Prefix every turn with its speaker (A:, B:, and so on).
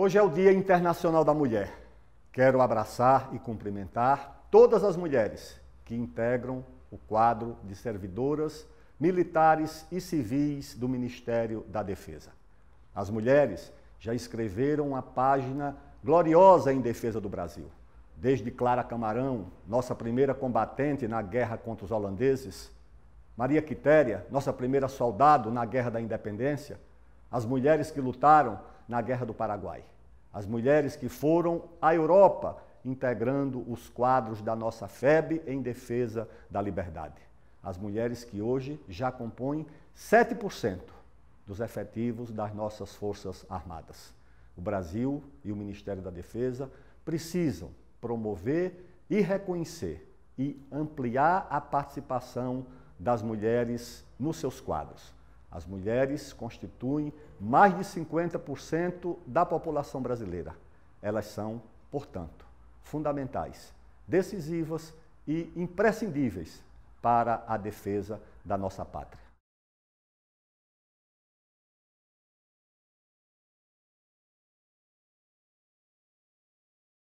A: Hoje é o Dia Internacional da Mulher. Quero abraçar e cumprimentar todas as mulheres que integram o quadro de servidoras militares e civis do Ministério da Defesa. As mulheres já escreveram uma página gloriosa em defesa do Brasil. Desde Clara Camarão, nossa primeira combatente na guerra contra os holandeses, Maria Quitéria, nossa primeira soldado na Guerra da Independência, as mulheres que lutaram na Guerra do Paraguai. As mulheres que foram à Europa integrando os quadros da nossa FEB em defesa da liberdade. As mulheres que hoje já compõem 7% dos efetivos das nossas Forças Armadas. O Brasil e o Ministério da Defesa precisam promover e reconhecer e ampliar a participação das mulheres nos seus quadros. As mulheres constituem mais de 50% da população brasileira. Elas são, portanto, fundamentais, decisivas e imprescindíveis para a defesa da nossa pátria.